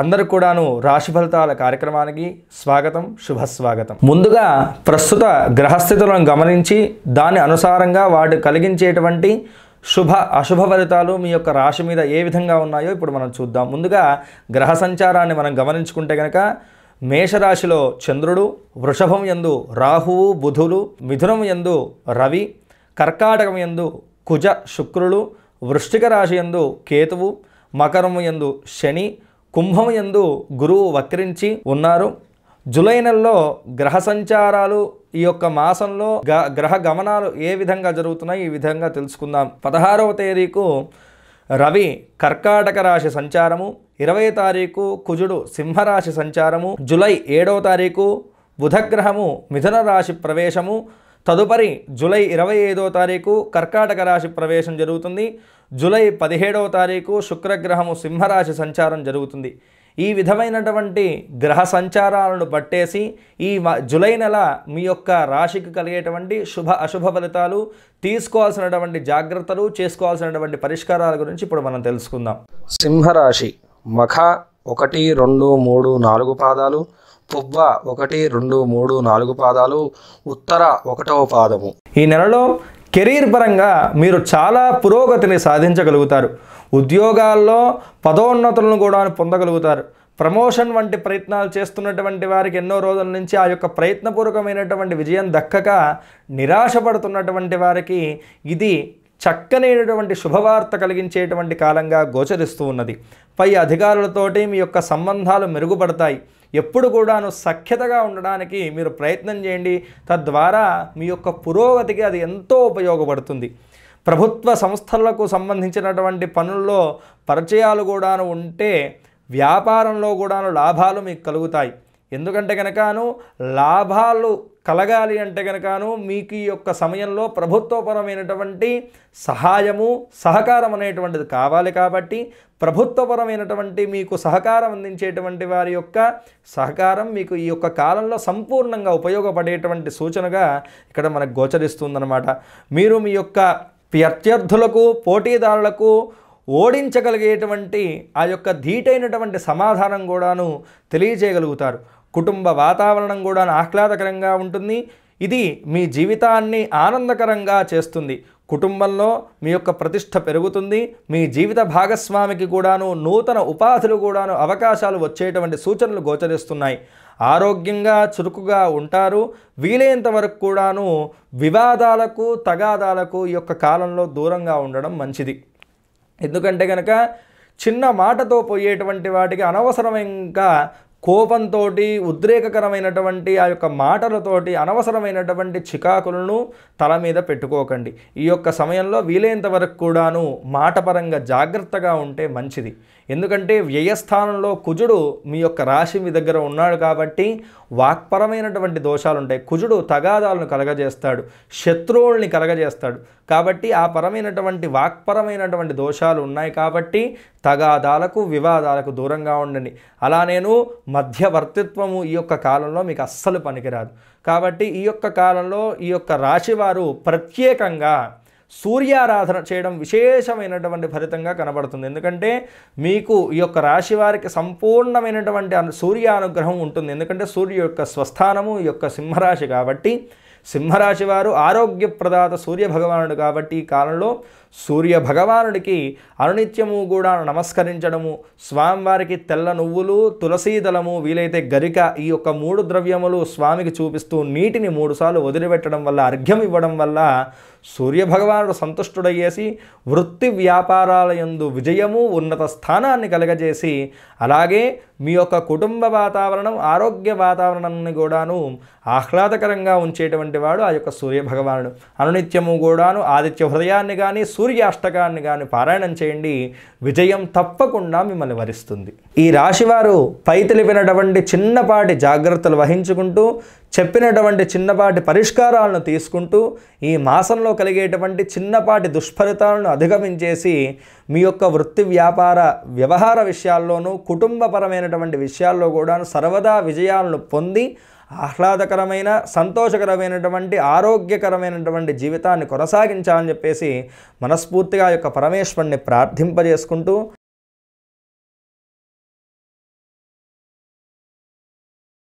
అందరు కూడాను రాశి ఫలితాల కార్యక్రమానికి స్వాగతం శుభస్వాగతం ముందుగా ప్రస్తుత గ్రహస్థితులను గమనించి దాని అనుసారంగా వాడు కలిగించేటువంటి శుభ అశుభ ఫలితాలు మీ యొక్క రాశి మీద ఏ విధంగా ఉన్నాయో ఇప్పుడు మనం చూద్దాం ముందుగా గ్రహ సంచారాన్ని మనం గమనించుకుంటే కనుక మేషరాశిలో చంద్రుడు వృషభం ఎందు రాహువు బుధులు మిథునం ఎందు రవి కర్కాటకం ఎందు కుజ శుక్రుడు వృష్టిక రాశి ఎందు కేతువు మకరము ఎందు శని కుంభం ఎందు గురువు వక్రించి ఉన్నారు జులై నెలలో గ్రహ సంచారాలు ఈ యొక్క మాసంలో గ్రహ గమనాలు ఏ విధంగా జరుగుతున్నాయి ఈ విధంగా తెలుసుకుందాం పదహారవ తేదీకు రవి కర్కాటక రాశి సంచారము ఇరవై తారీఖు కుజుడు సింహరాశి సంచారము జులై ఏడవ తారీఖు బుధగ్రహము మిథున రాశి ప్రవేశము తదుపరి జూలై ఇరవై ఐదో తారీఖు కర్కాటక రాశి ప్రవేశం జరుగుతుంది జూలై పదిహేడవ తారీఖు శుక్రగ్రహము సింహరాశి సంచారం జరుగుతుంది ఈ విధమైనటువంటి గ్రహ సంచారాలను పట్టేసి ఈ జూలై నెల మీ యొక్క రాశికి కలిగేటువంటి శుభ అశుభ ఫలితాలు తీసుకోవాల్సినటువంటి జాగ్రత్తలు చేసుకోవాల్సినటువంటి పరిష్కారాల గురించి ఇప్పుడు మనం తెలుసుకుందాం సింహరాశి మఖ ఒకటి రెండు మూడు నాలుగు పాదాలు పువ్వ ఒకటి రెండు మూడు నాలుగు పాదాలు ఉత్తర ఒకటవ పాదము ఈ నెలలో కెరీర్ పరంగా మీరు చాలా పురోగతిని సాధించగలుగుతారు ఉద్యోగాల్లో పదోన్నతులను కూడా పొందగలుగుతారు ప్రమోషన్ వంటి ప్రయత్నాలు చేస్తున్నటువంటి వారికి ఎన్నో రోజుల నుంచి ఆ యొక్క ప్రయత్నపూర్వకమైనటువంటి విజయం దక్కక నిరాశపడుతున్నటువంటి వారికి ఇది చక్కనైనటువంటి శుభవార్త కలిగించేటువంటి కాలంగా గోచరిస్తూ ఉన్నది పై అధికారులతోటి మీ యొక్క సంబంధాలు మెరుగుపడతాయి ఎప్పుడు కూడాను సఖ్యతగా ఉండడానికి మీరు ప్రయత్నం చేయండి తద్వారా మీ యొక్క పురోగతికి అది ఎంతో ఉపయోగపడుతుంది ప్రభుత్వ సంస్థలకు సంబంధించినటువంటి పనుల్లో పరిచయాలు కూడాను ఉంటే వ్యాపారంలో కూడాను లాభాలు మీకు కలుగుతాయి ఎందుకంటే కనుకను లాభాలు కలగాలి అంటే కనుకను మీకు ఈ యొక్క సమయంలో ప్రభుత్వపరమైనటువంటి సహాయము సహకారం అనేటువంటిది కావాలి కాబట్టి ప్రభుత్వపరమైనటువంటి మీకు సహకారం అందించేటువంటి వారి యొక్క సహకారం మీకు ఈ యొక్క కాలంలో సంపూర్ణంగా ఉపయోగపడేటువంటి సూచనగా ఇక్కడ మనకు గోచరిస్తుందన్నమాట మీరు మీ యొక్క ప్రత్యర్థులకు పోటీదారులకు ఓడించగలిగేటువంటి ఆ యొక్క ధీటైనటువంటి సమాధానం కూడాను తెలియజేయగలుగుతారు కుటుంబ వాతావరణం కూడా ఆహ్లాదకరంగా ఉంటుంది ఇది మీ జీవితాన్ని ఆనందకరంగా చేస్తుంది కుటుంబంలో మీ యొక్క ప్రతిష్ట పెరుగుతుంది మీ జీవిత భాగస్వామికి కూడాను నూతన ఉపాధులు కూడాను అవకాశాలు వచ్చేటువంటి సూచనలు గోచరిస్తున్నాయి ఆరోగ్యంగా చురుకుగా ఉంటారు వీలైనంత వరకు కూడాను వివాదాలకు తగాదాలకు ఈ యొక్క కాలంలో దూరంగా ఉండడం మంచిది ఎందుకంటే కనుక చిన్న మాటతో పోయేటువంటి వాటికి అనవసరంగా కోపంతో ఉద్రేకకరమైనటువంటి ఆ యొక్క మాటలతోటి అనవసరమైనటువంటి చికాకులను తల మీద పెట్టుకోకండి ఈ యొక్క సమయంలో వీలైనంత వరకు కూడాను మాటపరంగా జాగ్రత్తగా ఉంటే మంచిది ఎందుకంటే వ్యయస్థానంలో కుజుడు మీ యొక్క రాశి మీ దగ్గర ఉన్నాడు కాబట్టి వాక్పరమైనటువంటి దోషాలు ఉంటాయి కుజుడు తగాదాలను కలగజేస్తాడు శత్రువుల్ని కలగజేస్తాడు కాబట్టి ఆ పరమైనటువంటి వాక్పరమైనటువంటి దోషాలు ఉన్నాయి కాబట్టి తగాదాలకు వివాదాలకు దూరంగా ఉండండి అలా నేను మధ్యవర్తిత్వము ఈ యొక్క కాలంలో మీకు అస్సలు పనికిరాదు కాబట్టి ఈ యొక్క కాలంలో ఈ యొక్క రాశి వారు ప్రత్యేకంగా సూర్యారాధన చేయడం విశేషమైనటువంటి ఫలితంగా కనబడుతుంది ఎందుకంటే మీకు ఈ యొక్క రాశి వారికి సంపూర్ణమైనటువంటి సూర్యానుగ్రహం ఉంటుంది ఎందుకంటే సూర్య యొక్క స్వస్థానము ఈ యొక్క సింహరాశి కాబట్టి సింహరాశి వారు ఆరోగ్యప్రదాత సూర్య భగవానుడు కాబట్టి ఈ కాలంలో సూర్య భగవానుడికి అనునిత్యము కూడా నమస్కరించడము స్వామివారికి తెల్ల నువ్వులు తులసీదళము వీలైతే గరిక ఈ యొక్క మూడు ద్రవ్యములు స్వామికి చూపిస్తూ నీటిని మూడుసార్లు వదిలిపెట్టడం వల్ల అర్ఘ్యం ఇవ్వడం వల్ల సూర్య భగవానుడు సంతుష్టుడయ్యేసి వృత్తి వ్యాపారాల యందు విజయము ఉన్నత స్థానాన్ని కలగజేసి అలాగే మీ యొక్క కుటుంబ వాతావరణం ఆరోగ్య వాతావరణాన్ని కూడాను ఆహ్లాదకరంగా ఉంచేటువంటి వాడు ఆ యొక్క సూర్యభగవానుడు అనునిత్యము కూడాను ఆదిత్య హృదయాన్ని కానీ అష్టకాన్ని కానీ పారాయణం చేయండి విజయం తప్పకుండా మిమ్మల్ని వరిస్తుంది ఈ రాశివారు పై తెలిపినటువంటి చిన్నపాటి జాగ్రత్తలు వహించుకుంటూ చెప్పినటువంటి చిన్నపాటి పరిష్కారాలను తీసుకుంటూ ఈ మాసంలో కలిగేటువంటి చిన్నపాటి దుష్ఫలితాలను అధిగమించేసి మీ యొక్క వృత్తి వ్యాపార వ్యవహార విషయాల్లోనూ కుటుంబపరమైనటువంటి విషయాల్లో కూడా సర్వదా విజయాలను పొంది ఆహ్లాదకరమైన సంతోషకరమైనటువంటి ఆరోగ్యకరమైనటువంటి జీవితాన్ని కొనసాగించాలని చెప్పేసి మనస్ఫూర్తిగా యొక్క పరమేశ్వరుని ప్రార్థింపజేసుకుంటూ